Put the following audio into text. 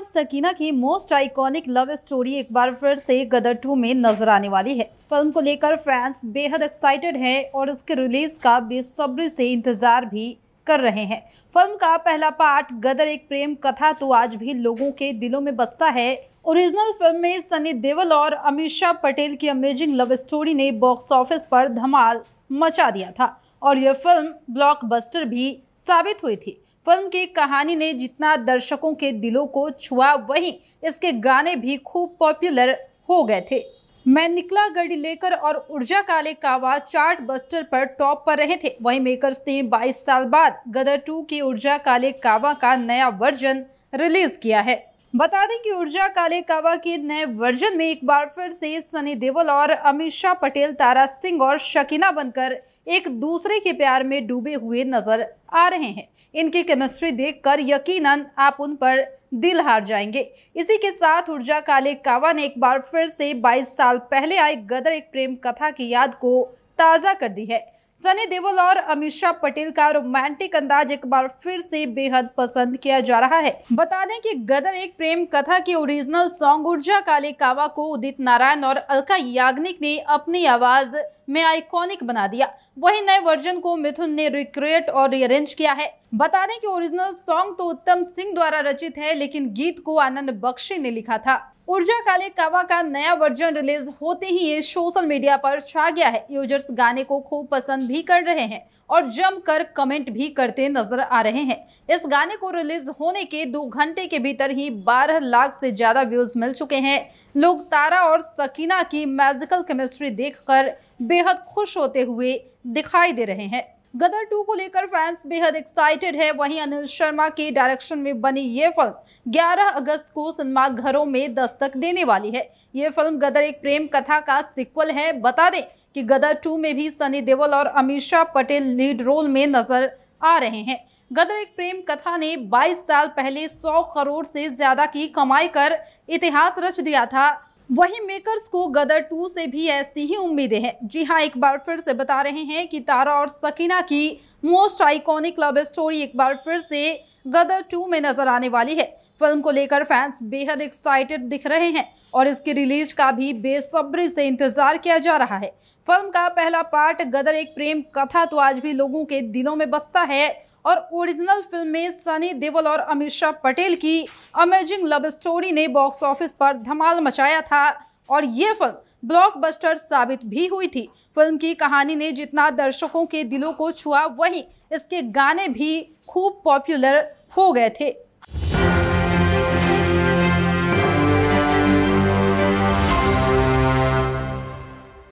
और सकीना की most iconic love story एक बार फिर से गदर टू में नजर आने वाली है फिल्म को लेकर फैंस बेहद एक्साइटेड हैं और इसके रिलीज का बेसब्री से इंतजार भी कर रहे हैं फिल्म का पहला पार्ट गदर एक प्रेम कथा तो आज भी लोगों के दिलों में बसता है ओरिजिनल फिल्म में सनी देवल और अमीषा पटेल की अमेजिंग लव स्टोरी ने बॉक्स ऑफिस पर धमाल मचा दिया था और यह फिल्म ब्लॉकबस्टर भी साबित हुई थी फिल्म की कहानी ने जितना दर्शकों के दिलों को छुआ वहीं इसके गाने भी खूब पॉपुलर हो गए थे मैं निकला गढ़ी लेकर और ऊर्जा काले कावा चार्ट बस्टर पर टॉप पर रहे थे वहीं मेकर्स ने 22 साल बाद गदर 2 की ऊर्जा काले कावा का नया वर्जन रिलीज किया है बता दें कि ऊर्जा काले कावा के नए वर्जन में एक बार फिर से सनी देवल और अमीषा पटेल तारा सिंह और शकीना बनकर एक दूसरे के प्यार में डूबे हुए नजर आ रहे हैं इनकी केमिस्ट्री देखकर यकीनन आप उन पर दिल हार जाएंगे इसी के साथ ऊर्जा काले कावा ने एक बार फिर से 22 साल पहले आई गदर एक प्रेम कथा की याद को ताज़ा कर दी है सनी देवल और अमित शाह पटेल का रोमांटिक अंदाज एक बार फिर से बेहद पसंद किया जा रहा है बता दें कि गदर एक प्रेम कथा के ओरिजिनल सॉन्ग ऊर्जा काले कावा को उदित नारायण और अलका याग्निक ने अपनी आवाज में आइकॉनिक बना दिया वही नए वर्जन को मिथुन ने रिक्रिएट और रिअरेंज किया है बता दें कि ओरिजिनल सॉन्ग तो उत्तम सिंह द्वारा रचित है लेकिन गीत को आनंद बख्शी ने लिखा था ऊर्जा काले कावा का नया वर्जन रिलीज होते ही ये सोशल मीडिया पर छा गया है यूजर्स गाने को खूब पसंद भी कर रहे हैं और जमकर कमेंट भी करते नजर आ रहे हैं इस गाने को रिलीज होने के दो घंटे के भीतर ही 12 लाख से ज्यादा व्यूज मिल चुके हैं लोग तारा और सकीना की मैजिकल केमिस्ट्री देखकर बेहद खुश होते हुए दिखाई दे रहे हैं गदर टू को लेकर फैंस बेहद एक्साइटेड है वहीं अनिल शर्मा के डायरेक्शन में बनी ये फिल्म 11 अगस्त को सिनेमा घरों में दस्तक देने वाली है ये फिल्म गदर एक प्रेम कथा का सिक्वल है बता दें कि गदर टू में भी सनी देवल और अमीषा पटेल लीड रोल में नजर आ रहे हैं गदर एक प्रेम कथा ने 22 साल पहले 100 करोड़ से ज़्यादा की कमाई कर इतिहास रच दिया था वहीं मेकर्स को गदर टू से भी ऐसी ही उम्मीदें हैं जी हाँ एक बार फिर से बता रहे हैं कि तारा और सकीना की मोस्ट आइकॉनिक लव स्टोरी एक बार फिर से गदर टू में नजर आने वाली है फिल्म को लेकर फैंस बेहद एक्साइटेड दिख रहे हैं और इसकी रिलीज का भी बेसब्री से इंतजार किया जा रहा है फिल्म का पहला पार्ट गदर एक प्रेम कथा तो आज भी लोगों के दिलों में बसता है और ओरिजिनल फिल्म में सनी देवल और अमीषा पटेल की अमेजिंग लव स्टोरी ने बॉक्स ऑफिस पर धमाल मचाया था और ये फिल्म ब्लॉकबस्टर साबित भी हुई थी फिल्म की कहानी ने जितना दर्शकों के दिलों को छुआ वहीं इसके गाने भी खूब पॉपुलर हो गए थे